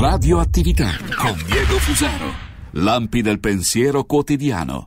Radioattività con Diego Fusaro. Lampi del pensiero quotidiano.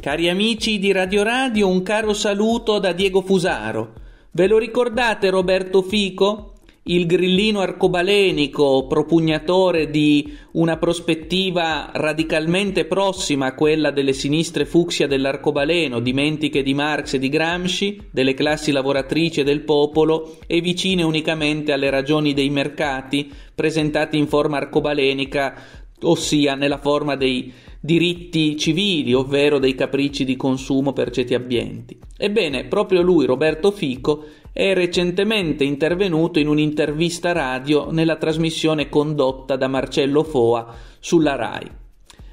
Cari amici di Radio Radio, un caro saluto da Diego Fusaro. Ve lo ricordate Roberto Fico? il grillino arcobalenico, propugnatore di una prospettiva radicalmente prossima a quella delle sinistre fucsia dell'arcobaleno, dimentiche di Marx e di Gramsci, delle classi lavoratrici e del popolo, e vicine unicamente alle ragioni dei mercati, presentati in forma arcobalenica, ossia nella forma dei diritti civili, ovvero dei capricci di consumo per ceti abbienti. Ebbene, proprio lui, Roberto Fico, è recentemente intervenuto in un'intervista radio nella trasmissione condotta da Marcello Foa sulla RAI.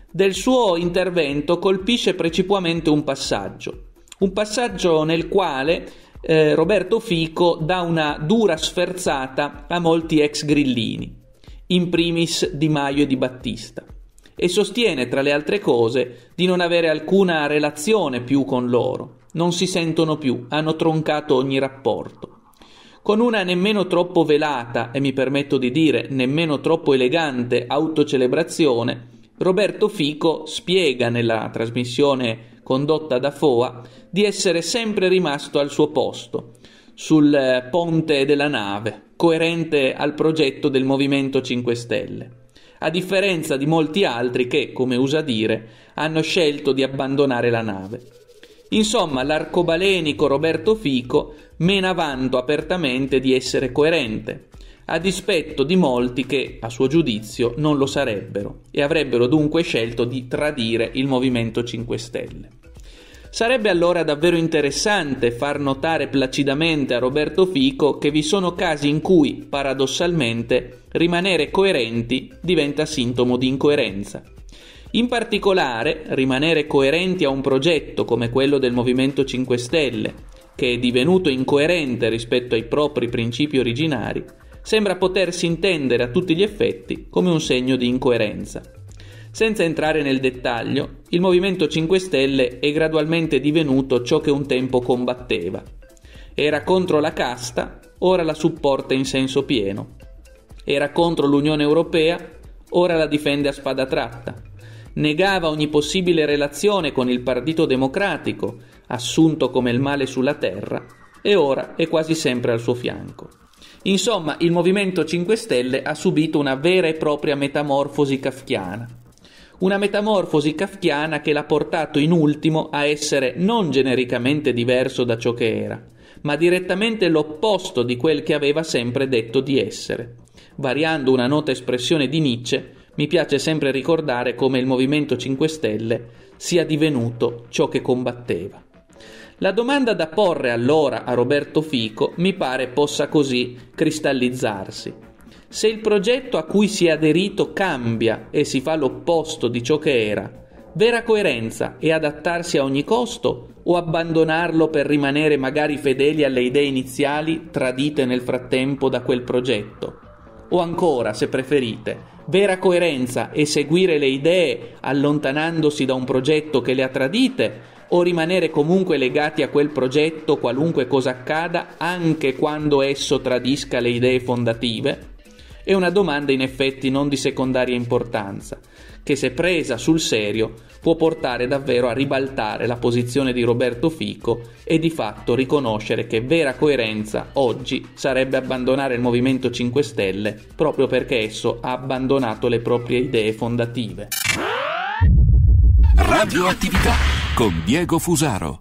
Del suo intervento colpisce precipuamente un passaggio, un passaggio nel quale eh, Roberto Fico dà una dura sferzata a molti ex grillini, in primis Di Maio e Di Battista e sostiene, tra le altre cose, di non avere alcuna relazione più con loro. Non si sentono più, hanno troncato ogni rapporto. Con una nemmeno troppo velata, e mi permetto di dire nemmeno troppo elegante, autocelebrazione, Roberto Fico spiega nella trasmissione condotta da Foa di essere sempre rimasto al suo posto, sul eh, ponte della nave, coerente al progetto del Movimento 5 Stelle, a differenza di molti altri che, come usa dire, hanno scelto di abbandonare la nave. Insomma, l'arcobalenico Roberto Fico mena vanto apertamente di essere coerente, a dispetto di molti che, a suo giudizio, non lo sarebbero e avrebbero dunque scelto di tradire il Movimento 5 Stelle. Sarebbe allora davvero interessante far notare placidamente a Roberto Fico che vi sono casi in cui, paradossalmente, rimanere coerenti diventa sintomo di incoerenza. In particolare, rimanere coerenti a un progetto come quello del Movimento 5 Stelle, che è divenuto incoerente rispetto ai propri principi originari, sembra potersi intendere a tutti gli effetti come un segno di incoerenza. Senza entrare nel dettaglio, il Movimento 5 Stelle è gradualmente divenuto ciò che un tempo combatteva. Era contro la casta, ora la supporta in senso pieno. Era contro l'Unione Europea, ora la difende a spada tratta negava ogni possibile relazione con il Partito Democratico, assunto come il male sulla terra, e ora è quasi sempre al suo fianco. Insomma, il Movimento 5 Stelle ha subito una vera e propria metamorfosi kafkiana. Una metamorfosi kafkiana che l'ha portato in ultimo a essere non genericamente diverso da ciò che era, ma direttamente l'opposto di quel che aveva sempre detto di essere, variando una nota espressione di Nietzsche mi piace sempre ricordare come il Movimento 5 Stelle sia divenuto ciò che combatteva. La domanda da porre allora a Roberto Fico mi pare possa così cristallizzarsi. Se il progetto a cui si è aderito cambia e si fa l'opposto di ciò che era, vera coerenza e adattarsi a ogni costo o abbandonarlo per rimanere magari fedeli alle idee iniziali tradite nel frattempo da quel progetto? o ancora, se preferite, vera coerenza e seguire le idee allontanandosi da un progetto che le ha tradite o rimanere comunque legati a quel progetto qualunque cosa accada anche quando esso tradisca le idee fondative? è una domanda in effetti non di secondaria importanza, che se presa sul serio può portare davvero a ribaltare la posizione di Roberto Fico e di fatto riconoscere che vera coerenza oggi sarebbe abbandonare il Movimento 5 Stelle proprio perché esso ha abbandonato le proprie idee fondative. Radioattività con Diego Fusaro.